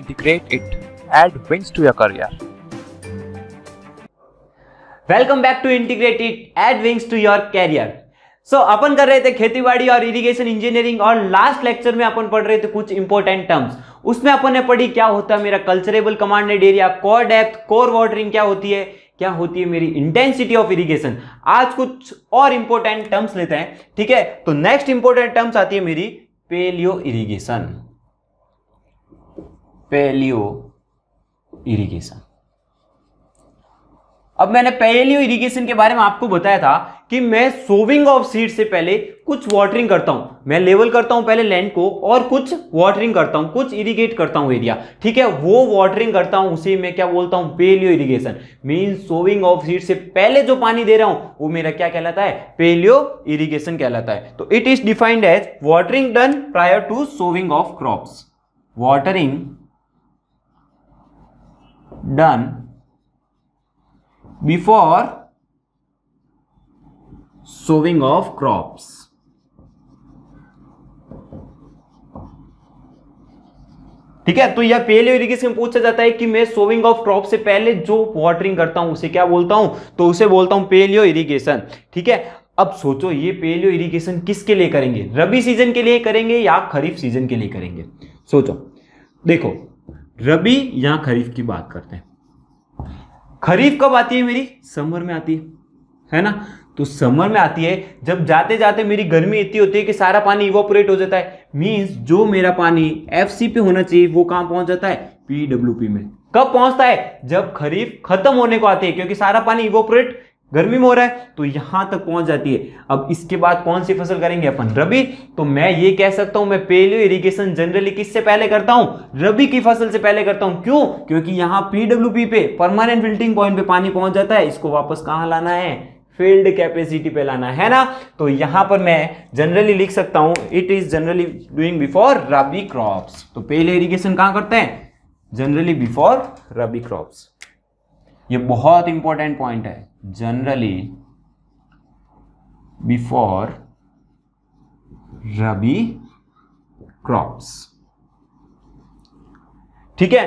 integrate it, add wins to your career. welcome back to integrate it add wings to your career so अपन कर रहे थे खेतीबाड़ी और इरिगेशन इंजीनियरिंग और लास्ट लेक्चर में अपन पढ़ रहे थे कुछ इंपॉर्टेंट टर्म्स उसमें अपन ने पढ़ी क्या होता है मेरा culturable commanded area kor depth kor watering क्या होती है क्या होती है मेरी इंटेंसिटी ऑफ इरिगेशन आज कुछ और इंपॉर्टेंट टर्म्स लेते हैं ठीक है तो नेक्स्ट इंपॉर्टेंट टर्म्स आती है मेरी पेलियो इरिगेशन पेलियो इरिगेशन अब मैंने पेलियो इरिगेशन के बारे में आपको बताया था कि मैं सोविंग ऑफ सीड से पहले कुछ वाटरिंग करता हूं मैं लेवल करता हूं पहले लैंड को और कुछ वाटरिंग करता हूं कुछ इरिगेट करता हूं एरिया ठीक है वो वाटरिंग करता हूं उसे मैं क्या बोलता हूं paleo irrigation mean sowing of seed से पहले जो पानी दे रहा हूं वो मेरा क्या कहलाता है पेलियो इरीगेशन कहलाता है तो it is defined as watering done prior to sowing of crops watering done before sowing of crops ठीक है तो यह पहले इरिगेशन में पूछा जाता है कि मैं सोविंग ऑफ क्रॉप से पहले जो वाटरिंग करता हूं उसे क्या बोलता हूं तो उसे बोलता हूं पेलियो इरिगेशन ठीक है अब सोचो ये पेलियो इरिगेशन किसके लिए करेंगे रबी सीजन के लिए करेंगे या खरीफ सीजन के लिए करेंगे सोचो देखो रबी या खरीफ की बात करते हैं खरीफ कब आती है मेरी समर में आती है है ना तो समर में आती है जब जाते जाते मेरी गर्मी इतनी होती है कि सारा पानी इवोपोरेट हो जाता है मीन्स जो मेरा पानी एफ पे होना चाहिए वो कहां पहुंच जाता है पीडब्ल्यू में कब पहुंचता है जब खरीफ खत्म होने को आती है क्योंकि सारा पानी इवोपोरेट गर्मी में हो रहा है तो यहां तक पहुंच जाती है अब इसके बाद कौन सी फसल करेंगे अपन रबी तो मैं ये कह सकता हूं मैं पेलियो इरिगेशन जनरली किससे पहले करता हूं रबी की फसल से पहले करता हूं क्यों क्योंकि यहां पीडब्ल्यूपी पे परमानेंट फिल्टिंग पॉइंट पे पानी पहुंच जाता है इसको वापस कहां लाना है फील्ड कैपेसिटी पे लाना है ना तो यहां पर मैं जनरली लिख सकता हूं it is generally doing before rabi crops तो पेलियो इरीगेशन कहां करते हैं जनरली बिफोर रबी क्रॉप्स ये बहुत इंपॉर्टेंट पॉइंट है generally before रबी क्रॉप्स ठीक है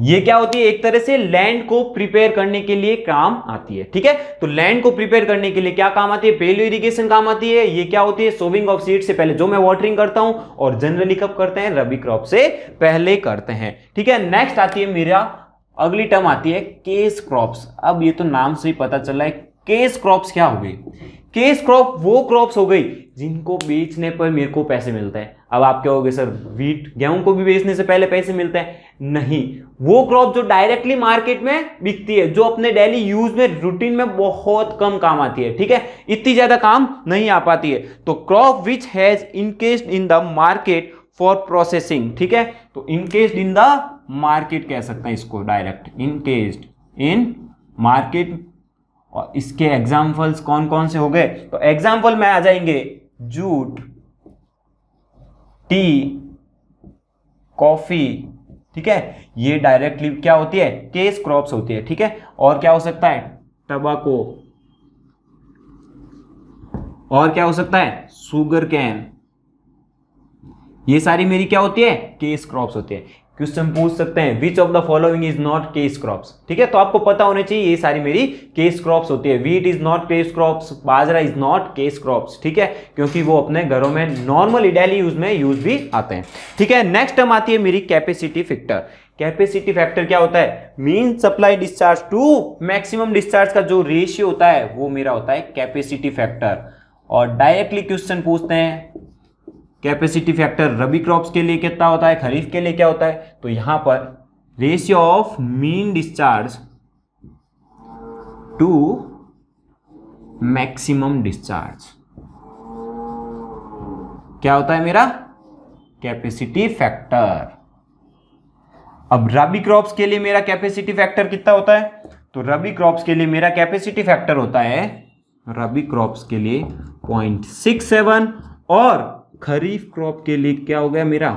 ये क्या होती है एक तरह से लैंड को प्रिपेयर करने के लिए काम आती है ठीक है तो लैंड को प्रिपेयर करने के लिए क्या काम आती है पेलो इरिगेशन काम आती है ये क्या होती है सोविंग ऑफ सीड से पहले जो मैं वाटरिंग करता हूं और जनरली कब करते हैं रबी क्रॉप से पहले करते हैं ठीक है नेक्स्ट आती है मेरा अगली टर्म आती है केस क्रॉप्स अब ये तो नाम से ही पता चल रहा है केस क्रॉप्स क्या हो गई केस क्रॉप वो क्रॉप्स हो गई जिनको बेचने पर मेरे को पैसे मिलते हैं अब आप क्या होगे सर वीट गेहूं को भी बेचने से पहले पैसे मिलते हैं नहीं वो क्रॉप जो डायरेक्टली मार्केट में बिकती है जो अपने डेली यूज में रूटीन में बहुत कम काम आती है ठीक है इतनी ज्यादा काम नहीं आ पाती है तो crop which has encashed in the market for processing ठीक है तो इनकेस्ड इन द मार्केट कह सकते हैं इसको डायरेक्ट इनकेस्ड इन मार्केट और इसके एग्जाम्पल्स कौन कौन से हो गए तो एग्जाम्पल में आ जाएंगे जूट टी कॉफी ठीक है ये डायरेक्टली क्या होती है केस क्रॉप्स होती है ठीक है और क्या हो सकता है टबाको और क्या हो सकता है सुगर कैन ये सारी मेरी क्या होती है केस क्रॉप्स होती है क्वेश्चन पूछ सकते हैं which of the following is not cash crops ठीक है तो आपको पता होना चाहिए ये सारी मेरी केस क्रॉप्स होती है wheat is not cash crops बाजरा इज नॉट केस क्रॉप्स ठीक है क्योंकि वो अपने घरों में नॉर्मल डेली यूज में यूज भी आते हैं ठीक है नेक्स्ट टर्म आती है मेरी कैपेसिटी फैक्टर कैपेसिटी फैक्टर क्या होता है mean supply discharge to maximum discharge का जो रेशियो होता है वो मेरा होता है कैपेसिटी फैक्टर और डायरेक्टली क्वेश्चन पूछते हैं कैपेसिटी फैक्टर रबी क्रॉप्स के लिए कितना होता है खरीफ के लिए क्या होता है तो यहां पर ratio of mean discharge to maximum discharge क्या होता है मेरा कैपेसिटी फैक्टर अब रबी क्रॉप्स के लिए मेरा कैपेसिटी फैक्टर कितना होता है तो रबी क्रॉप्स के लिए मेरा कैपेसिटी फैक्टर होता है रबी क्रॉप्स के लिए 0.67 और खरीफ क्रॉप के लिए क्या हो गया मेरा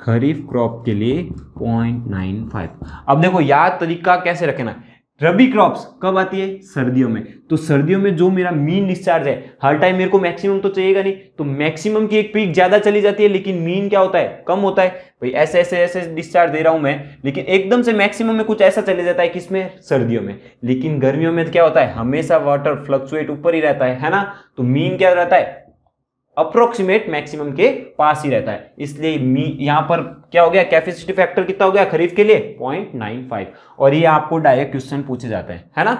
खरीफ क्रॉप के लिए पॉइंट नाइन फाइव अब देखो याद तरीका कैसे रखना रबी क्रॉप्स कब आती है सर्दियों में तो सर्दियों में जो मेरा मीन डिस्चार्ज है हर टाइम मेरे को मैक्सिमम तो चाहिएगा नहीं तो मैक्सिमम की एक पीक ज्यादा चली जाती है लेकिन मीन क्या होता है कम होता है भाई ऐसे ऐसे ऐसे डिस्चार्ज दे रहा हूं मैं लेकिन एकदम से मैक्सिमम में कुछ ऐसा चले जाता है किसमें सर्दियों में लेकिन गर्मियों में क्या होता है हमेशा वाटर फ्लक्चुएट ऊपर ही रहता है है ना तो मीन क्या रहता है अप्रोक्सीमेट मैक्सिमम के पास ही रहता है इसलिए यहां पर क्या हो गया कैपेसिटी फैक्टर कितना हो गया खरीफ के लिए पॉइंट नाइन फाइव और ये आपको डायरेक्ट क्वेश्चन पूछे जाते हैं है ना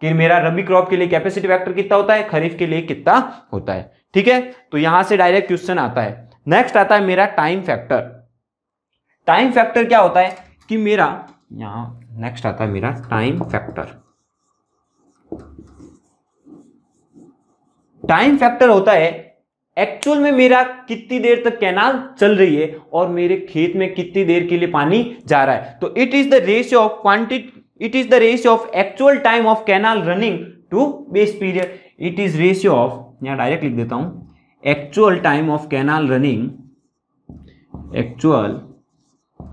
कि मेरा रबी क्रॉप के लिए कैपेसिटी फैक्टर कितना होता है खरीफ के लिए कितना होता है ठीक है तो यहां से डायरेक्ट क्वेश्चन आता है नेक्स्ट आता है मेरा टाइम फैक्टर टाइम फैक्टर क्या होता है कि मेरा यहां नेक्स्ट आता है मेरा टाइम फैक्टर टाइम फैक्टर होता है एक्चुअल में मेरा कितनी देर तक कैनाल चल रही है और मेरे खेत में कितनी देर के लिए पानी जा रहा है तो it is the ratio of quantity it is the ratio of actual time of canal running to base period it is ratio of यहां डायरेक्ट लिख देता हूं actual time of canal running actual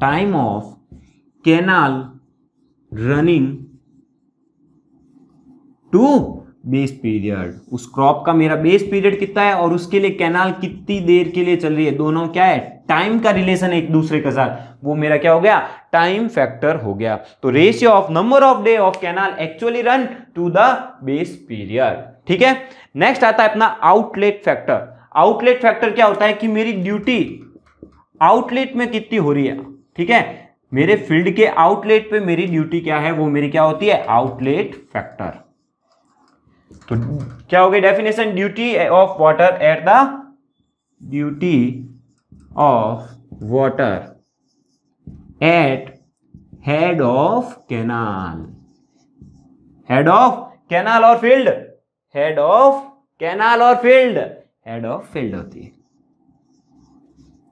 time of canal running to base period उस crop का मेरा base period कितना है और उसके लिए कैनाल कितनी देर के लिए चल रही है दोनों क्या है टाइम का रिलेशन एक दूसरे के साथ वो मेरा क्या हो गया टाइम फैक्टर हो गया तो ratio of number of day of canal actually run to the base period ठीक है नेक्स्ट आता है अपना आउटलेट फैक्टर आउटलेट फैक्टर क्या होता है कि मेरी ड्यूटी आउटलेट में कितनी हो रही है ठीक है मेरे फील्ड के आउटलेट पे मेरी ड्यूटी क्या है वो मेरी क्या होती है आउटलेट फैक्टर तो क्या होगी definition duty of water at the duty of water at head of canal head of canal और फील्ड हेड ऑफ कैनाल और फील्ड हेड ऑफ फील्ड होती है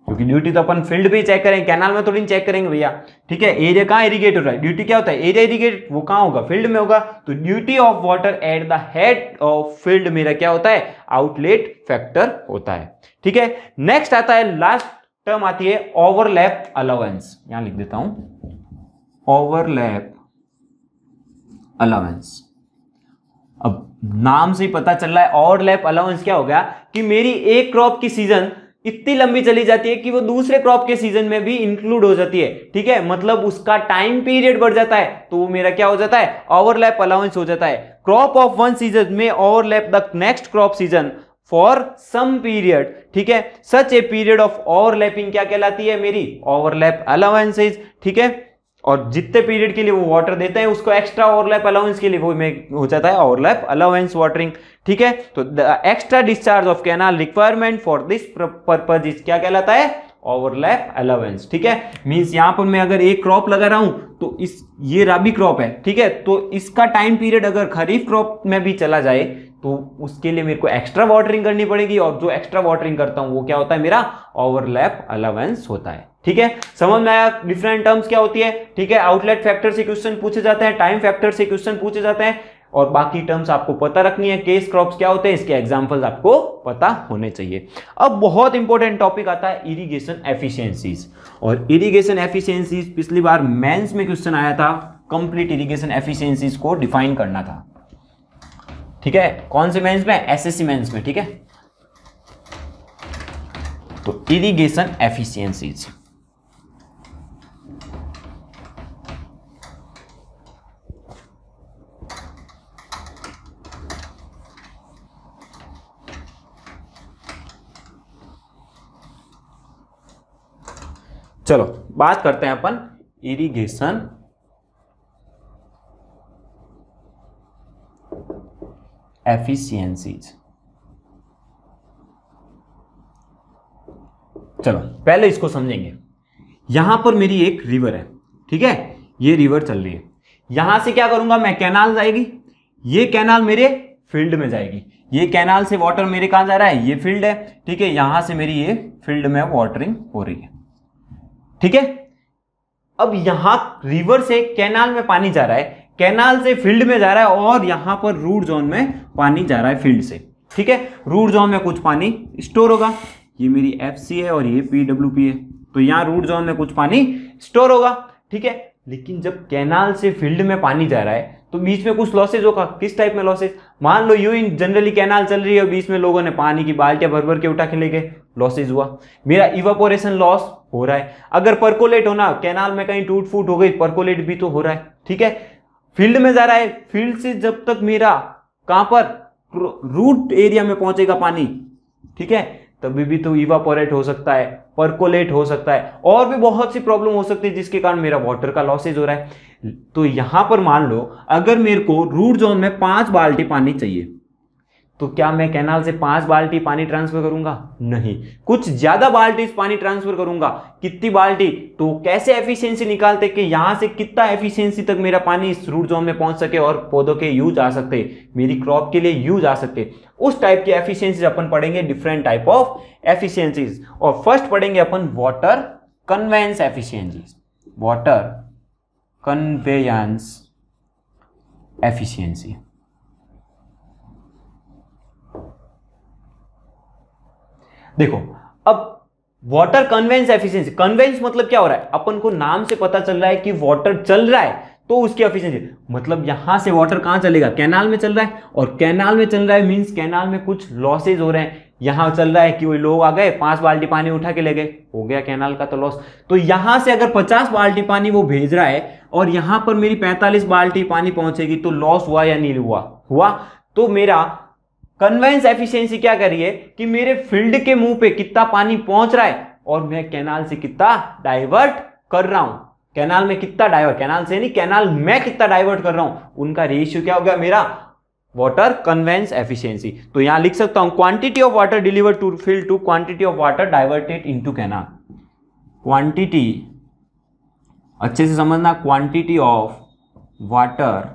क्योंकि ड्यूटी तो अपन फील्ड पे चेक करेंगे कैनाल में थोड़ी चेक करेंगे भैया ठीक है एरिया कहाँ इरीगेट हो रहा है ड्यूटी क्या होता है एरिया इरीगेट वो कहाँ होगा फील्ड में होगा तो duty of water at the head of field मेरा क्या होता है आउटलेट फैक्टर होता है ठीक है नेक्स्ट आता है लास्ट टर्म आती है ओवरलैप अलावेंस यहां लिख देता हूं ओवरलैप अलावेंस अब नाम से ही पता चल रहा है ओवरलैप अलावेंस क्या हो गया कि मेरी एक क्रॉप की सीजन इतनी लंबी चली जाती है कि वो दूसरे क्रॉप के सीजन में भी इंक्लूड हो जाती है ठीक है मतलब उसका टाइम पीरियड बढ़ जाता है तो वो मेरा क्या हो जाता है ओवरलैप अलाउंस हो जाता है क्रॉप ऑफ वन सीजन में overlap the next crop season for some period ठीक है such a period of overlapping क्या कहलाती है मेरी ओवरलैप अलाउंसेज ठीक है और जितने पीरियड के लिए वो वाटर देते हैं उसको एक्स्ट्रा ओवरलैप अलाउंस के लिए वो में हो जाता है ओवरलैप अलाउंस वाटरिंग ठीक है तो extra discharge of canal requirement for this purpose is क्या कहलाता है ओवरलैप अलाउंस ठीक है मीन्स यहां पर मैं अगर एक क्रॉप लगा रहा हूं तो इस ये राबी क्रॉप है ठीक है तो इसका टाइम पीरियड अगर खरीफ क्रॉप में भी चला जाए तो उसके लिए मेरे को एक्स्ट्रा वाटरिंग करनी पड़ेगी और जो एक्स्ट्रा वाटरिंग करता हूँ वो क्या होता है मेरा ओवरलैप अलावेंस होता है ठीक है समझ में आया डिफरेंट टर्म्स क्या होती है ठीक है आउटलेट फैक्टर से क्वेश्चन पूछे जाते हैं टाइम फैक्टर से क्वेश्चन पूछे जाते हैं और बाकी टर्म्स आपको पता रखनी है केस क्रॉप्स क्या होते हैं इसके एग्जाम्पल्स आपको पता होने चाहिए अब बहुत इंपॉर्टेंट टॉपिक आता है इरिगेशन एफिशिएंसीज और इरिगेशन एफिशिएंसीज पिछली बार मेंस में क्वेश्चन आया था कंप्लीट इरिगेशन एफिशिएंसीज को डिफाइन करना था ठीक है कौन से मेंस में एसएससी मेंस में ठीक है तो इरिगेशन एफिशिएंसीज चलो बात करते हैं अपन इरिगेशन एफिशियंसीज चलो पहले इसको समझेंगे यहां पर मेरी एक रिवर है ठीक है ये रिवर चल रही है यहां से क्या करूंगा मैं कैनाल जाएगी ये कैनाल मेरे फील्ड में जाएगी ये कैनाल से वाटर मेरे कहां जा रहा है ये फील्ड है ठीक है यहां से मेरी ये फील्ड में वाटरिंग हो रही है ठीक है अब यहां रिवर से कैनाल में पानी जा रहा है कैनाल से फील्ड में जा रहा है और यहां पर रूट जोन में पानी जा रहा है फील्ड से ठीक है रूट जोन में कुछ पानी स्टोर होगा ये मेरी एफ है और ये पी है तो यहाँ रूट जोन में कुछ पानी स्टोर होगा ठीक है लेकिन जब कैनाल से फील्ड में पानी जा रहा है तो बीच में कुछ लॉसेज होगा किस टाइप में लॉसेज मान लो यू इन जनरली कैनाल चल रही है और बीच में लोगों ने पानी की बाल्टियां भर भर के उठा के ले गए लॉसेज हुआ मेरा इवापोरेशन लॉस हो रहा है अगर परकोलेट होना कैनाल में कहीं टूट फूट हो गई परकोलेट भी तो हो रहा है ठीक है फील्ड में जा रहा है फील्ड से जब तक मेरा कहां पर रूट एरिया में पहुंचेगा पानी ठीक है तभी भी तो इवापोरेट हो सकता है परकोलेट हो सकता है और भी बहुत सी प्रॉब्लम हो सकती है जिसके कारण मेरा वाटर का लॉसेज हो रहा है तो यहां पर मान लो अगर मेरे को रूट जोन में पांच बाल्टी पानी चाहिए तो क्या मैं कैनाल से पांच बाल्टी पानी ट्रांसफर करूंगा नहीं कुछ ज्यादा बाल्टी पानी ट्रांसफर करूंगा कितनी बाल्टी तो कैसे एफिशिएंसी निकालते कि यहां से कितना एफिशिएंसी तक मेरा पानी इस रूट जोन में पहुंच सके और पौधों के यूज आ सकते मेरी क्रॉप के लिए यूज आ सकते उस टाइप की एफिशियंसी अपन पढ़ेंगे डिफरेंट टाइप ऑफ एफिशिएंसीज और फर्स्ट पढ़ेंगे अपन water conveyance efficiency water conveyance efficiency देखो अब वाटर कन्वेंस एफिशिएंसी कन्वेंस मतलब क्या हो रहा है अपन को नाम से पता चल रहा है कि वाटर चल रहा है तो उसकी एफिशिएंसी मतलब यहां से वाटर कहां चलेगा कैनाल में चल रहा है और कैनाल में चल रहा है मींस कैनाल में कुछ लॉसेज हो रहे हैं यहां चल रहा है कि वो लोग आ गए पांच बाल्टी पानी उठा के ले गए हो गया कैनाल का तो लॉस तो यहां से अगर पचास बाल्टी पानी वो भेज रहा है और यहां पर मेरी पैंतालीस बाल्टी पानी पहुंचेगी तो लॉस हुआ या नहीं हुआ हुआ तो मेरा कन्वेंस एफिशिएंसी क्या करिए कि मेरे फील्ड के मुंह पे कितना पानी पहुंच रहा है और मैं कैनाल से कितना डाइवर्ट कर रहा हूं कैनाल में कितना डाइवर्ट कैनाल से नहीं कैनाल में कितना डाइवर्ट कर रहा हूं उनका रेशियो क्या हो गया मेरा वाटर कन्वेंस एफिशिएंसी तो यहां लिख सकता हूं quantity of water deliver to field to quantity of water diverted into canal quantity अच्छे से समझना quantity of water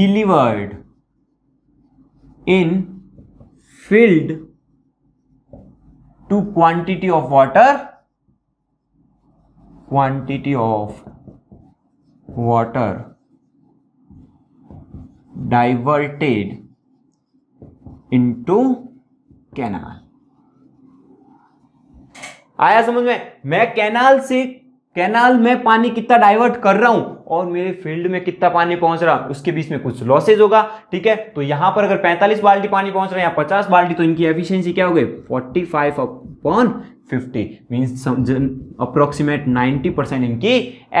delivered in filled to quantity of water quantity of water diverted into canal आया समझ में मैं कैनाल से canal में पानी कितना डाइवर्ट कर रहा हूं और मेरे फील्ड में कितना पानी पहुंच रहा उसके बीच में कुछ लॉसेज होगा ठीक है तो यहां पर अगर 45 बाल्टी पानी पहुंच रहा है या 50 बाल्टी तो इनकी एफिशिएंसी क्या हो गई forty five upon fifty means approximate ninety percent इनकी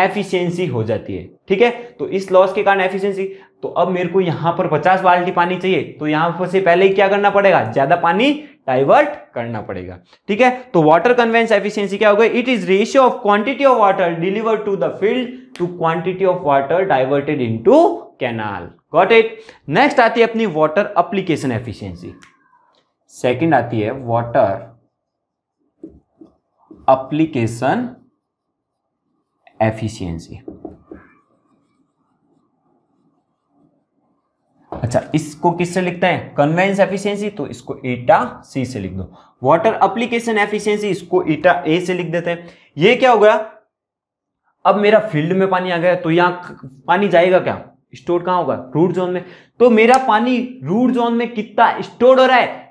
एफिशियंसी हो जाती है ठीक है तो इस लॉस के कारण एफिशियंसी तो अब मेरे को यहां पर 50 बाल्टी पानी चाहिए तो यहां पर से पहले ही क्या करना पड़ेगा ज़्यादा पानी डाइवर्ट करना पड़ेगा ठीक है तो वाटर कन्वेंस एफिशिएंसी क्या होगा it is ratio of quantity of water deliver to the field to quantity of water diverted into canal got it next आती है अपनी वाटर अप्लीकेशन एफिशिएंसी सेकंड आती है वाटर अप्लीकेशन एफिशियंसी अच्छा इसको किससे लिखते हैं कन्वेंस एफिशिएंसी तो इसको ईटा सी से लिख दो वाटर अप्लीकेशन एफिशिएंसी इसको ईटा ए से लिख देते हैं ये क्या हो गया अब मेरा फील्ड में पानी आ गया तो यहाँ पानी जाएगा क्या स्टोर कहाँ होगा रूट जोन में तो मेरा पानी रूट जोन में कितना स्टोर हो रहा है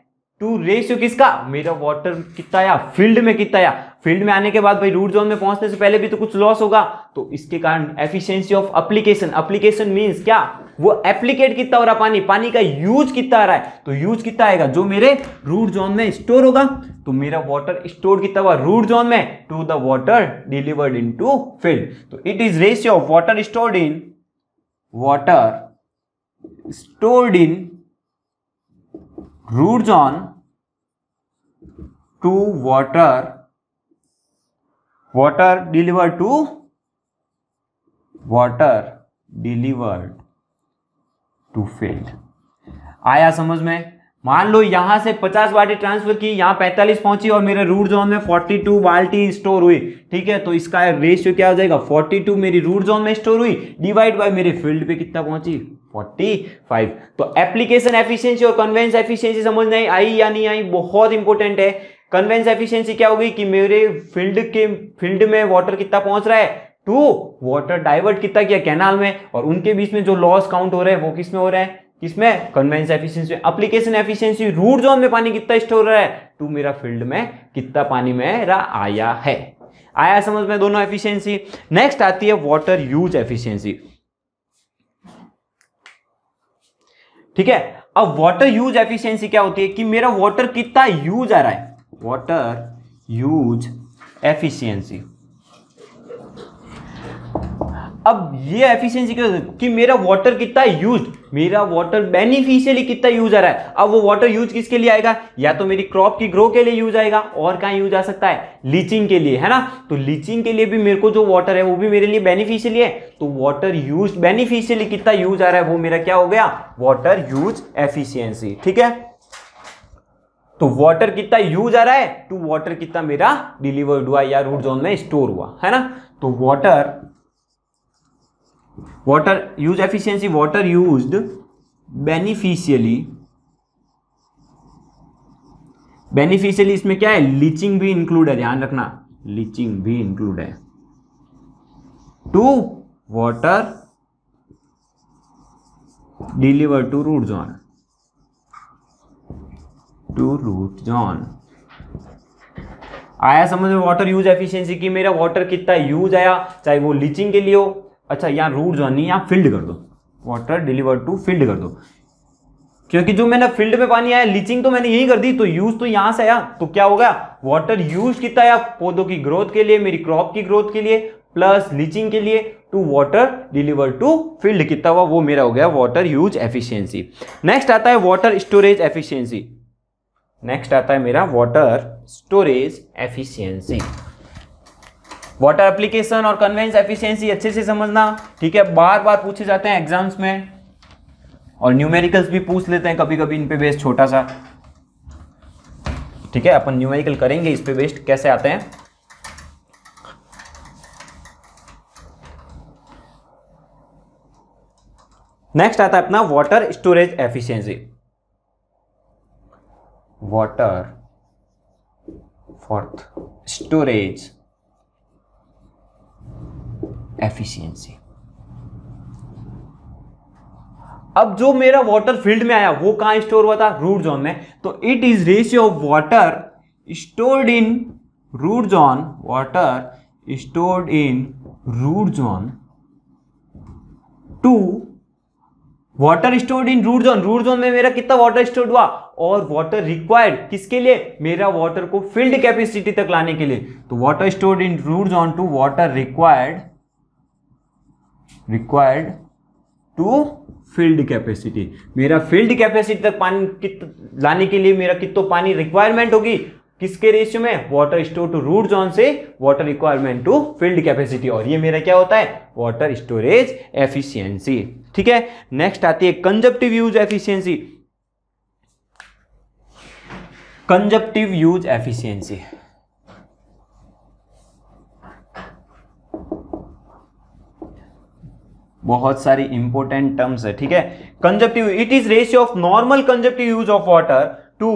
टू रेशियो किसका मेरा वाटर कितना या फील्ड में कितना या फील्ड में आने के बाद भाई रूट जोन में पहुंचने से पहले भी तो कुछ लॉस होगा तो इसके कारण efficiency of application application means क्या वो एप्लीकेट कितना हो रहा पानी पानी का यूज कितना आ रहा है तो यूज कितना आएगा जो मेरे रूट जोन में स्टोर होगा तो मेरा वाटर स्टोर कितना हुआ रूट जोन में to the water delivered into field तो it is ratio of water stored in water stored in root zone to water water delivered to water delivered to field आया समझ में मान लो यहां से 50 बाल्टी ट्रांसफर की यहां 45 पहुंची और मेरे रूट जोन में 42 बाल्टी स्टोर हुई ठीक है तो इसका रेशियो क्या हो जाएगा 42 मेरी रूट जोन में स्टोर हुई डिवाइड बाय मेरे फील्ड पे कितना पहुंची 45 तो एप्लीकेशन एफिशिएंसी और कन्वेंस एफिशिएंसी समझ नहीं आई या नहीं आई बहुत इंपॉर्टेंट है कन्वेंस एफिशिएंसी क्या होगी कि मेरे फील्ड के फील्ड में वाटर कितना पहुंच रहा है टू वाटर डाइवर्ट कितना किया कैनाल में और उनके बीच में जो लॉस काउंट हो रहे हैं वो किस में हो रहे हैं किसमें conveyance efficiency application efficiency root zone में पानी कितना स्टोर रहा है टू मेरा फील्ड में कितना पानी मेरा आया है आया समझ में दोनों एफिशिएंसी नेक्स्ट आती है वाटर यूज एफिशिएंसी ठीक है अब वाटर यूज एफिशिएंसी क्या होती है कि मेरा वाटर कितना यूज आ रहा है वाटर यूज एफिशिएंसी अब ये एफिशिएंसी क्या कि मेरा वाटर कितना यूज मेरा वाटर बेनिफिशियली कितना यूज आ रहा है अब वो वाटर यूज किसके लिए आएगा या तो मेरी क्रॉप की ग्रो के लिए यूज आएगा और कहाँ यूज आ सकता है लीचिंग के लिए है ना तो लीचिंग के लिए भी मेरे को जो वाटर है वो भी मेरे लिए बेनिफिशियली है तो वाटर यूज बेनिफिशियली कितना यूज आ रहा है वो मेरा क्या हो गया वॉटर यूज एफिशियंसी ठीक है तो वाटर कितना यूज आ रहा है टू तो वाटर कितना मेरा डिलीवर्ड हुआ या रूट जोन में स्टोर हुआ है ना तो water water use efficiency water used beneficially beneficially इसमें क्या है लीचिंग भी इंक्लूड है ध्यान रखना लीचिंग भी इंक्लूड है to water deliver to root zone to root zone आया समझ में वाटर यूज एफिशिएंसी की मेरा वाटर कितना यूज आया चाहे वो लीचिंग के लिए हो अच्छा यहाँ रूट जॉन नहीं यहाँ फील्ड कर दो वाटर डिलीवर टू फील्ड कर दो क्योंकि जो मैंने फील्ड में पानी आया लीचिंग तो मैंने यही कर दी तो यूज तो यहां से आया तो क्या हो गया वाटर यूज कितना आया पौधों की ग्रोथ के लिए मेरी क्रॉप की ग्रोथ के लिए प्लस लीचिंग के लिए to water deliver to field कितना हुआ वो मेरा हो गया वाटर यूज एफिशिएंसी नेक्स्ट आता है वाटर स्टोरेज एफिशियंसी नेक्स्ट आता है मेरा water storage efficiency water application और कन्वेंस एफिशिएंसी अच्छे से समझना ठीक है बार बार पूछे जाते हैं एग्जाम्स में और न्यूमेरिकल्स भी पूछ लेते हैं कभी कभी इन पे बेस्ट छोटा सा ठीक है अपन न्यूमेरिकल करेंगे इस पे बेस्ट कैसे आते हैं नेक्स्ट आता है अपना water storage efficiency water fourth storage efficiency अब जो मेरा वाटर फील्ड में आया वो कहां स्टोर हुआ था रूट जोन में तो it is ratio of water stored in root zone water stored in root zone to water stored in root zone root zone में मेरा कितना वाटर स्टोर्ड हुआ और वाटर रिक्वायर्ड किसके लिए मेरा वाटर को फील्ड कैपेसिटी तक लाने के लिए तो water stored in root zone to water required required to field capacity मेरा फील्ड कैपेसिटी तक पानी कित लाने के लिए मेरा कितो पानी रिक्वायरमेंट होगी किसके रेशियो में water store to root zone से water requirement to field capacity और ये मेरा क्या होता है वाटर स्टोरेज एफिशिएंसी ठीक है नेक्स्ट आती है consumptive use efficiency consumptive use efficiency बहुत सारी इंपॉर्टेंट टर्म्स है ठीक है consumptive it is ratio of normal consumptive use of water to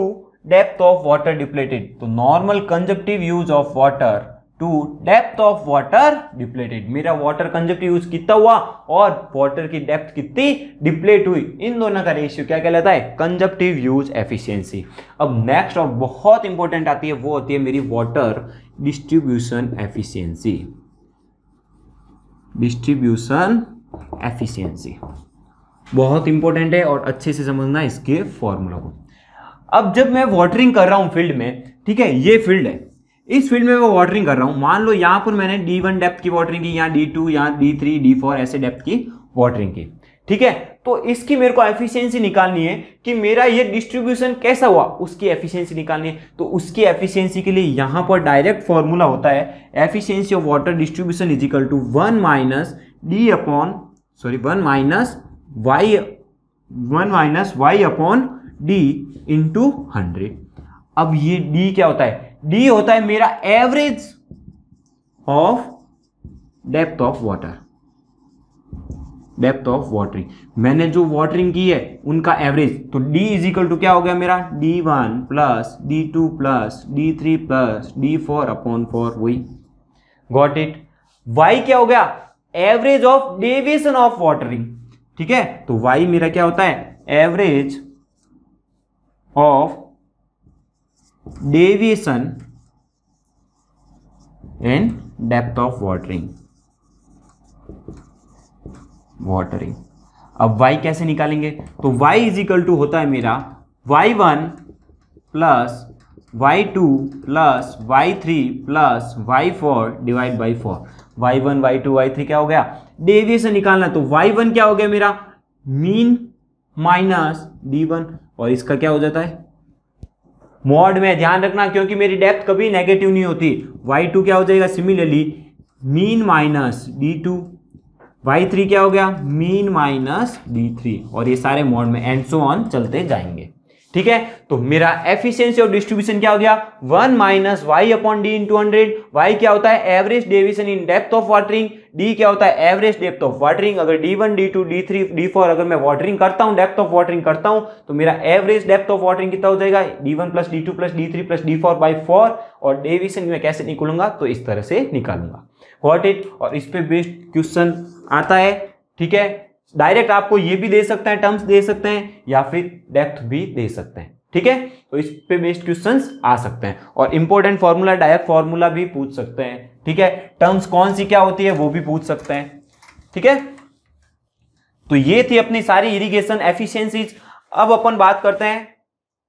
depth of water depleted तो normal consumptive use of water to depth of water depleted मेरा water consumptive use कितना हुआ और वाटर की depth कितनी डिप्लेट हुई इन दोनों का रेशियो क्या कहलाता है कंजप्टिव यूज एफिशिएंसी अब नेक्स्ट और बहुत इंपॉर्टेंट आती है वो होती है मेरी water distribution efficiency distribution efficiency बहुत इंपॉर्टेंट है और अच्छे से समझना इसके फॉर्मूला को अब जब मैं वाटरिंग कर रहा हूं फील्ड में ठीक है ये फील्ड है इस फील्ड में मैं वाटरिंग कर रहा हूँ मान लो यहाँ पर मैंने डी वन डेप्थ की वाटरिंग की या डी टू या डी थ्री डी फोर ऐसे डेप्थ की वाटरिंग की ठीक है तो इसकी मेरे को एफिशिएंसी निकालनी है कि मेरा ये डिस्ट्रीब्यूशन कैसा हुआ उसकी एफिशिएंसी निकालनी है तो उसकी एफिशिएंसी के लिए यहाँ पर डायरेक्ट फॉर्मूला होता है efficiency of water distribution is equal to one minus D upon sorry one minus Y one minus Y upon D into hundred अब ये डी क्या होता है डी होता है मेरा average of depth of water depth of watering मैंने जो वाटरिंग की है उनका एवरेज तो d इज इक्वल टू क्या हो गया मेरा d1 one plus D two plus D three plus D four upon four वही गॉट इट वाई क्या हो गया average of deviation of watering ठीक है तो वाई मेरा क्या होता है average of deviation in depth of watering watering अब y कैसे निकालेंगे तो y इज इक्वल टू होता है मेरा y1 one plus Y two plus Y three plus Y four divide by four Y one Y two Y three क्या हो गया डेविएशन निकालना तो वाई वन क्या हो गया मेरा मीन माइनस डी वन और इसका क्या हो जाता है मॉड में ध्यान रखना क्योंकि मेरी डेप्थ कभी नेगेटिव नहीं होती वाई टू क्या हो जाएगा similarly mean minus D two Y three क्या हो गया मीन माइनस डी थ्री और ये सारे मोड में एंड सो ऑन चलते जाएंगे ठीक है तो मेरा एफिशिएंसी ऑफ डिस्ट्रीब्यूशन क्या हो गया one minus Y upon D into hundred Y क्या होता है average deviation in depth of watering D क्या होता है एवरेज डेप्थ ऑफ वाटरिंग अगर D one D two D three D four अगर मैं वाटरिंग करता हूं डेप्थ ऑफ वाटरिंग करता हूं तो मेरा एवरेज डेप्थ ऑफ वाटरिंग कितना हो जाएगा D one plus D two plus D three plus D four by four और डेविशन मैं कैसे निकलूंगा तो इस तरह से निकालूंगा वॉट इट और इस पर बेस्ट क्वेश्चन आता है ठीक है डायरेक्ट आपको ये भी दे सकते हैं टर्म्स दे सकते हैं या फिर डेप्थ भी दे सकते हैं ठीक है तो इस पे बेस्ड क्वेश्चन आ सकते हैं और इंपॉर्टेंट फॉर्मूला डायरेक्ट फॉर्मूला भी पूछ सकते हैं ठीक है टर्म्स कौन सी क्या होती है वो भी पूछ सकते हैं ठीक है तो ये थी अपनी सारी इरिगेशन एफिशियंसीज अब अपन बात करते हैं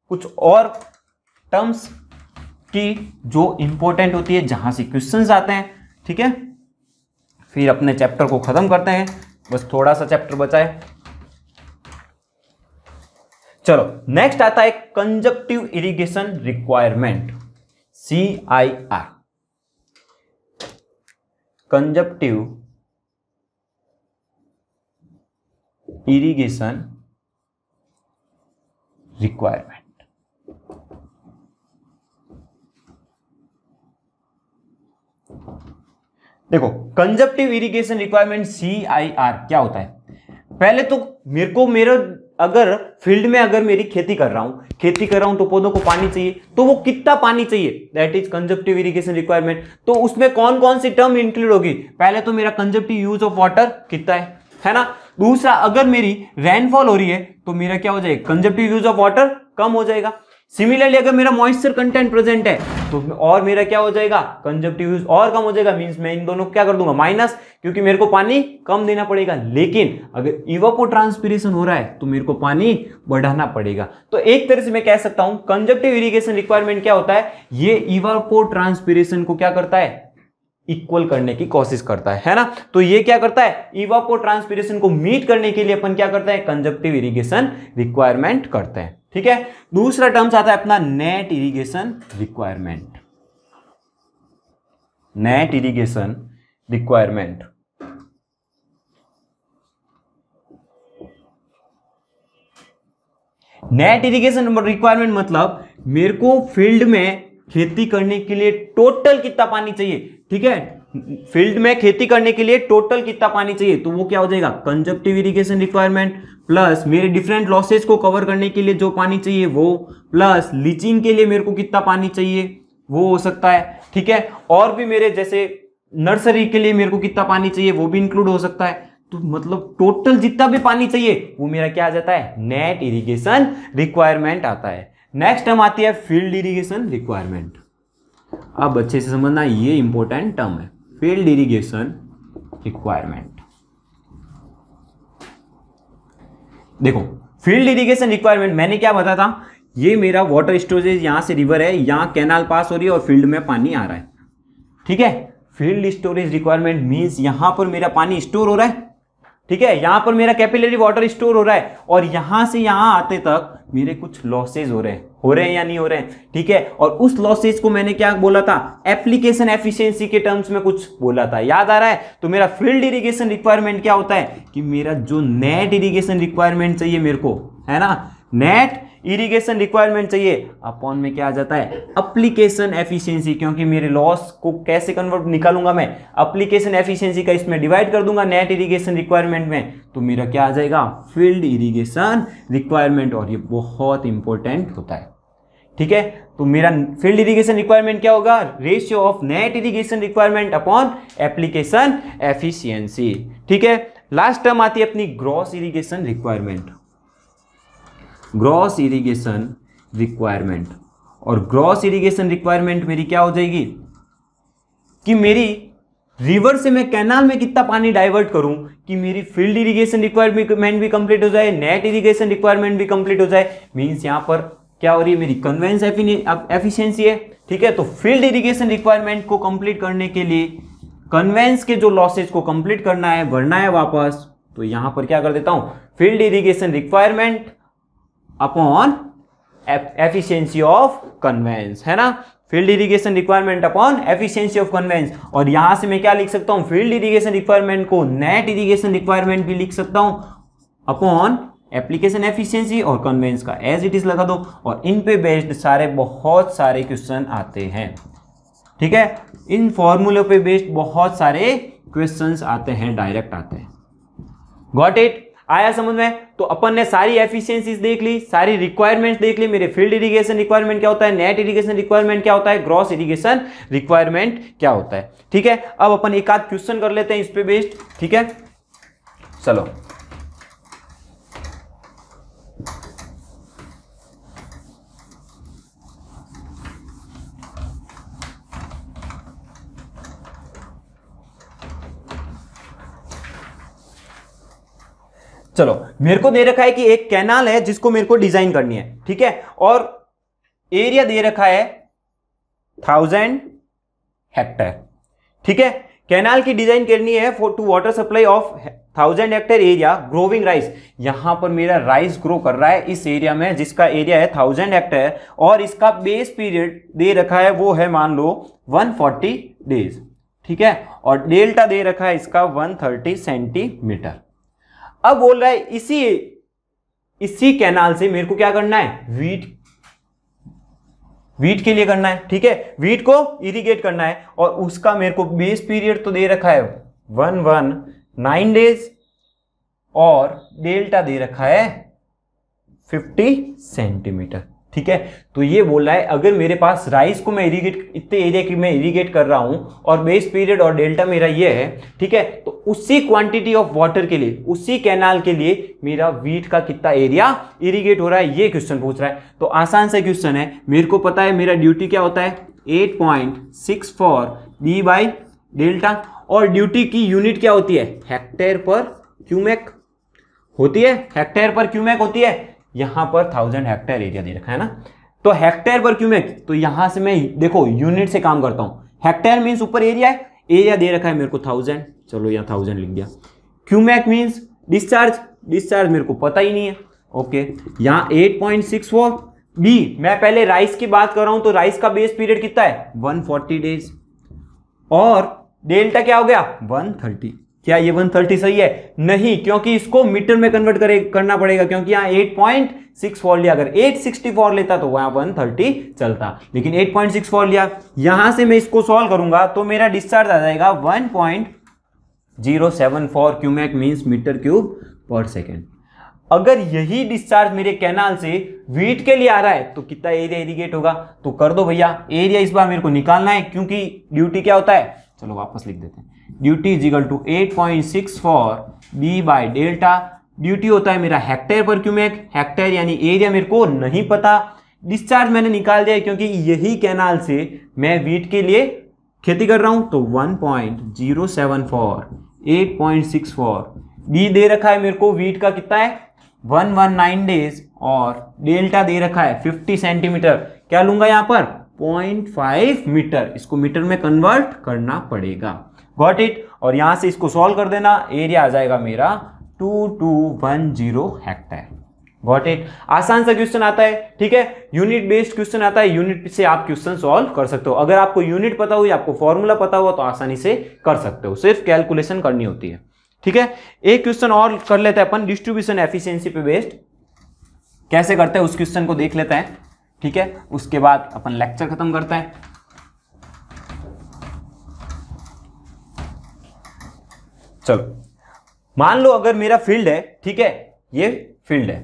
कुछ और टर्म्स की जो इंपॉर्टेंट होती है जहां से क्वेश्चन आते हैं ठीक है फिर अपने चैप्टर को खत्म करते हैं बस थोड़ा सा चैप्टर बचा है चलो नेक्स्ट आता है conjunctive irrigation requirement C I R conjunctive irrigation requirement देखो consumptive irrigation requirement C I R क्या होता है पहले तो मेरे को मेरे अगर फील्ड में अगर मेरी खेती कर रहा हूं खेती कर रहा हूं तो पौधों को पानी चाहिए तो वो कितना पानी चाहिए that is consumptive irrigation requirement तो उसमें कौन कौन सी टर्म इंक्लूड होगी पहले तो मेरा कंजप्टिव यूज ऑफ वाटर कितना है है ना दूसरा अगर मेरी रेनफॉल हो रही है तो मेरा क्या हो जाएगा कंजप्टिव यूज ऑफ वाटर कम हो जाएगा सिमिलरली अगर मेरा मॉइस्चर कंटेंट प्रेजेंट है तो और मेरा क्या हो जाएगा कंजप्टिव यूज और कम हो जाएगा मीन्स मैं इन दोनों को क्या कर दूंगा माइनस क्योंकि मेरे को पानी कम देना पड़ेगा लेकिन अगर इवापो ट्रांसपीरेशन हो रहा है तो मेरे को पानी बढ़ाना पड़ेगा तो एक तरह से मैं कह सकता हूं कंजप्टिव इरीगेशन रिक्वायरमेंट क्या होता है ये इवापो ट्रांसपीरेशन को क्या करता है इक्वल करने की कोशिश करता है है ना तो ये क्या करता है ईवा को ट्रांसपीरेशन को मीट करने के लिए अपन क्या करता है कंजप्टिव इरिगेशन रिक्वायरमेंट करते हैं ठीक है दूसरा टर्म्स आता है अपना net irrigation requirement net irrigation requirement net irrigation requirement मतलब मेरे को फील्ड में खेती करने के लिए टोटल कितना पानी चाहिए ठीक है फील्ड में खेती करने के लिए टोटल कितना पानी चाहिए तो वो क्या हो जाएगा कंजप्टिव इरीगेशन रिक्वायरमेंट प्लस मेरे डिफरेंट लॉसेज को कवर करने के लिए जो पानी चाहिए वो प्लस लीचिंग के लिए मेरे को कितना पानी चाहिए वो हो सकता है ठीक है और भी मेरे जैसे नर्सरी के लिए मेरे को कितना पानी चाहिए वो भी इंक्लूड हो सकता है तो मतलब टोटल जितना भी पानी चाहिए वो मेरा क्या आ जाता है नेट इरिगेशन रिक्वायरमेंट आता है नेक्स्ट हम आती है फील्ड इरिगेशन रिक्वायरमेंट अब अच्छे से समझना ये इंपॉर्टेंट टर्म है फील्ड इरिगेशन रिक्वायरमेंट देखो फील्ड इरिगेशन रिक्वायरमेंट मैंने क्या बताया था ये मेरा वाटर स्टोरेज यहां से रिवर है यहां कैनाल पास हो रही है और फील्ड में पानी आ रहा है ठीक है फील्ड स्टोरेज रिक्वायरमेंट मीन्स यहां पर मेरा पानी स्टोर हो रहा है ठीक है यहां पर मेरा कैपिलरी वाटर स्टोर हो रहा है और यहां से यहां आते तक मेरे कुछ लॉसेज हो रहे हैं हो रहे हैं या नहीं हो रहे हैं ठीक है और उस लॉसेज को मैंने क्या बोला था एप्लीकेशन एफिशिएंसी के टर्म्स में कुछ बोला था याद आ रहा है तो मेरा फील्ड इरिगेशन रिक्वायरमेंट क्या होता है कि मेरा जो नेट इरिगेशन रिक्वायरमेंट चाहिए मेरे को है ना नेट इरिगेशन रिक्वायरमेंट चाहिए अपॉन में क्या आ जाता है अप्लीकेशन एफिशियंसी क्योंकि मेरे लॉस को कैसे कन्वर्ट निकालूंगा मैं अप्लीकेशन एफिशियंसी का इसमें डिवाइड कर दूंगा नेट इरीगेशन रिक्वायरमेंट में तो मेरा क्या आ जाएगा फील्ड इरीगेशन रिक्वायरमेंट और ये बहुत इंपॉर्टेंट होता है ठीक है तो मेरा फील्ड इरिगेशन रिक्वायरमेंट क्या होगा ratio of net irrigation requirement upon application efficiency ठीक है लास्ट टर्म आती है अपनी gross irrigation requirement gross irrigation requirement और ग्रॉस इरिगेशन रिक्वायरमेंट मेरी क्या हो जाएगी कि मेरी रिवर से मैं कैनाल में कितना पानी डाइवर्ट करूं कि मेरी फील्ड इरिगेशन रिक्वायरमेंट भी कंप्लीट हो जाए नेट इरिगेशन रिक्वायरमेंट भी कंप्लीट हो जाए मींस यहां पर क्या हो रही है मेरी कन्वेंस एफिशिएंसी है ठीक है तो फील्ड इरिगेशन रिक्वायरमेंट को कंप्लीट करने के लिए कन्वेंस के जो लॉसेज को कंप्लीट करना है भरना है वापस तो यहां पर क्या कर देता हूं field irrigation requirement upon efficiency of conveyance है ना field irrigation requirement upon efficiency of conveyance और यहां से मैं क्या लिख सकता हूं फील्ड इरिगेशन रिक्वायरमेंट को नेट इरिगेशन रिक्वायरमेंट भी लिख सकता हूं अपॉन एप्लीकेशन एफिशिएंसी और कन्वेंस का एज इट इज लगा दो और इन पे बेस्ड सारे बहुत सारे क्वेश्चन आते हैं ठीक है इन फॉर्मूलों पे बेस्ड बहुत सारे क्वेश्चंस आते हैं डायरेक्ट आते हैं गॉट इट आया समझ में तो अपन ने सारी एफिशिएंसीज देख ली सारी रिक्वायरमेंट्स देख ली मेरे फील्ड इरिगेशन रिक्वायरमेंट क्या होता है नेट इरिगेशन रिक्वायरमेंट क्या होता है ग्रॉस इरिगेशन रिक्वायरमेंट क्या होता है ठीक है अब अपन एक आध क्वेश्चन कर लेते हैं इस पे बेस्ड ठीक है चलो चलो मेरे को दे रखा है कि एक कैनाल है जिसको मेरे को डिजाइन करनी है ठीक है और एरिया दे रखा है थाउजेंड हेक्टर ठीक है कैनाल की डिजाइन करनी है for to water supply of thousand hectare area growing rice यहां पर मेरा राइस ग्रो कर रहा है इस एरिया में जिसका एरिया है थाउजेंड हेक्टर और इसका बेस पीरियड दे रखा है वो है मान लो 140 डेज ठीक है और डेल्टा दे रखा है इसका 130 सेंटीमीटर अब बोल रहा है इसी इसी कैनाल से मेरे को क्या करना है वीट वीट के लिए करना है ठीक है वीट को इरिगेट करना है और उसका मेरे को बेस पीरियड तो दे रखा है वन वन नाइन डेज और डेल्टा दे रखा है फिफ्टी सेंटीमीटर ठीक है तो ये बोल रहा है अगर मेरे पास राइस को मैं इरीगेट इतने एरिया की मैं इरीगेट कर रहा हूँ और बेस पीरियड और डेल्टा मेरा ये है ठीक है तो उसी क्वांटिटी ऑफ वाटर के लिए उसी कैनाल के लिए मेरा वीट का कितना एरिया इरीगेट हो रहा है ये क्वेश्चन पूछ रहा है तो आसान सा क्वेश्चन है मेरे को पता है मेरा ड्यूटी क्या होता है eight point six four B by delta और ड्यूटी की यूनिट क्या होती है हेक्टेयर पर क्यूमेक होती है हेक्टेयर पर क्यूमेक होती है यहां पर थाउजेंड हेक्टेयर एरिया दे रखा है ना तो हेक्टेयर पर क्यूमेक तो यहां से मैं देखो यूनिट से काम करता हूं हेक्टेयर मीन्स ऊपर एरिया है एरिया दे रखा है मेरे को थाउजेंड चलो यहाँ थाउजेंड लिख दिया क्यूमैक मीन्स डिस्चार्ज डिस्चार्ज मेरे को पता ही नहीं है ओके यहाँ eight point six four B मैं पहले राइस की बात कर रहा हूँ तो राइस का बेस पीरियड कितना है वन फोर्टी डेज और डेल्टा क्या हो गया वन थर्टी क्या ये 130 सही है नहीं क्योंकि इसको मीटर में कन्वर्ट करे करना पड़ेगा क्योंकि यहाँ 8.64 लिया अगर 864 लेता तो वहां 130 चलता लेकिन 8.64 लिया यहां से मैं इसको सॉल्व करूंगा तो मेरा डिस्चार्ज आ जाएगा 1.074 cumec means metre cube per second अगर यही डिस्चार्ज मेरे कैनाल से वीट के लिए आ रहा है तो कितना एरिया इरीगेट होगा तो कर दो भैया एरिया इस बार मेरे को निकालना है क्योंकि ड्यूटी क्या होता है चलो वापस लिख देते हैं duty is equal to eight point six four B by delta duty होता है मेरा हेक्टेयर पर क्यूमेक हेक्टेयर यानी एरिया मेरे को नहीं पता डिस्चार्ज मैंने निकाल दिया क्योंकि यही कैनाल से मैं वीट के लिए खेती कर रहा हूं तो पॉइंट 1.07 फॉर 8.6 फॉर बी दे रखा है मेरे को वीट का कितना है 119 डेज और डेल्टा दे रखा है 50 सेंटीमीटर क्या लूंगा यहां पर 0.5 मीटर इसको मीटर में कन्वर्ट करना पड़ेगा गॉट इट और यहां से इसको सॉल्व कर देना एरिया आ जाएगा मेरा 2210 हेक्टेयर गॉट इट आसान सा क्वेश्चन आता है ठीक है यूनिट बेस्ड क्वेश्चन आता है यूनिट से आप क्वेश्चन सॉल्व कर सकते हो अगर आपको यूनिट पता हुई आपको फॉर्मूला पता हुआ तो आसानी से कर सकते हो सिर्फ कैलकुलेशन करनी होती है ठीक है एक क्वेश्चन और कर लेते हैं अपन डिस्ट्रीब्यूशन एफिशिएंसी पे बेस्ड कैसे करते हैं उस क्वेश्चन को देख लेते हैं ठीक है उसके बाद अपन लेक्चर खत्म करते हैं चलो मान लो अगर मेरा फील्ड है ठीक है ये फील्ड है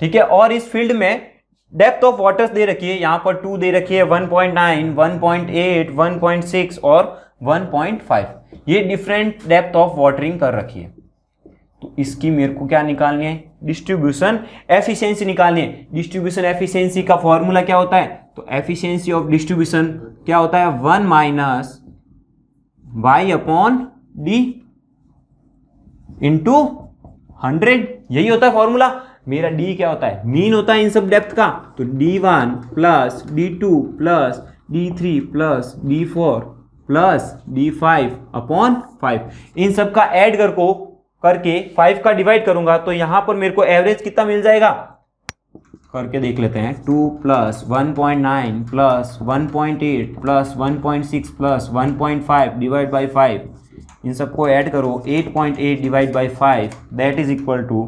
ठीक है और इस फील्ड में डेप्थ ऑफ वाटर्स दे रखी है यहां पर टू दे रखी है one point nine one point eight one point six और वन पॉइंट फाइव ये डिफरेंट डेप्थ ऑफ वाटरिंग कर रखी है तो इसकी मेरे को क्या निकालनी है डिस्ट्रीब्यूशन एफिशिएंसी निकालनी है डिस्ट्रीब्यूशन एफिशिएंसी का फॉर्मूला क्या होता है तो एफिशिएंसी ऑफ डिस्ट्रीब्यूशन क्या होता है one minus Y upon D into hundred यही होता है फॉर्मूला मेरा डी क्या होता है मीन होता है इन सब डेप्थ का तो D one plus D two plus D three plus D four plus D five upon five इन सब का एड करको करके फाइव का डिवाइड करूंगा तो यहां पर मेरे को एवरेज कितना मिल जाएगा करके देख लेते हैं two plus one point nine plus one point eight plus one point six plus one point five divide by five इन सबको ऐड करो eight point eight divide by five that is equal to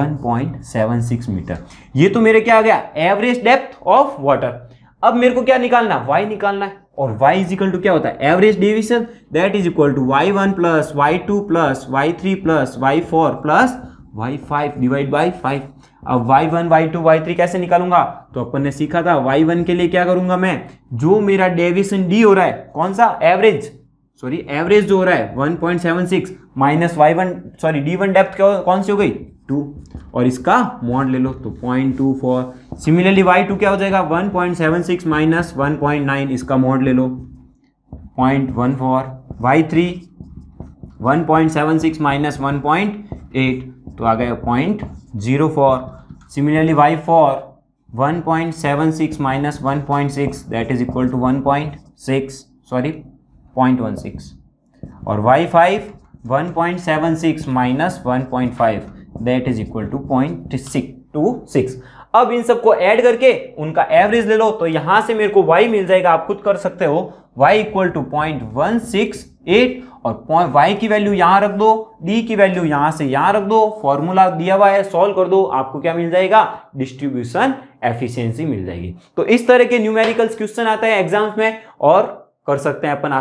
1.76 metre ये तो मेरे क्या आ गया average depth of water अब मेरे को क्या निकालना वाई निकालना है और y इज इक्वल टू क्या होता है average division that is equal to Y one plus Y two plus Y three plus Y four plus Y five divide by five अब y1, y2, y3 कैसे निकालूंगा तो अपन ने सीखा था y1 के लिए क्या करूंगा मैं जो मेरा डेविशन d हो रहा है कौन सा एवरेज सॉरी एवरेज जो हो रहा है 1.76 point seven six minus Y sorry d1 one depth कौन सी हो गई टू और इसका मॉड ले लो तो point two four similarly Y two क्या हो जाएगा one point seven six minus one point nine इसका मॉड ले लो point one four Y three one point seven six minus one point eight तो आ गया point zero four similarly Y four one point seven six minus one point six that is equal to one point six sorry point one six और Y five one point seven six minus one point five that is equal to point six two six अब इन सबको add करके उनका average ले लो तो यहां से मेरे को y मिल जाएगा आप खुद कर सकते हो y equal to point one six eight और y की वैल्यू यहां रख दो d की वैल्यू यहां से यहां रख दो फॉर्मूला दिया हुआ है सॉल्व कर दो आपको क्या मिल जाएगा डिस्ट्रीब्यूशन एफिशिएंसी मिल जाएगी तो इस तरह के न्यूमेरिकल्स क्वेश्चन आते हैं एग्जाम्स में और कर सकते हैं अपन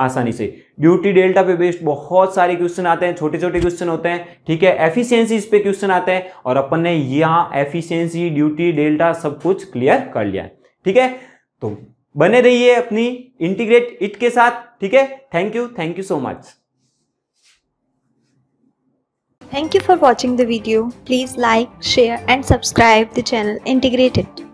आसानी से ड्यूटी डेल्टा पे बेस्ड बहुत सारे क्वेश्चन आते हैं छोटे छोटे क्वेश्चन होते हैं ठीक है एफिशिएंसी पे क्वेश्चन आते हैं और अपन ने यहाँ एफिशिएंसी ड्यूटी डेल्टा सब कुछ क्लियर कर लिया है ठीक है तो बने रहिए अपनी इंटीग्रेट इट के साथ ठीक है thank you thank you so much thank you for watching the video please like share and subscribe the channel integrated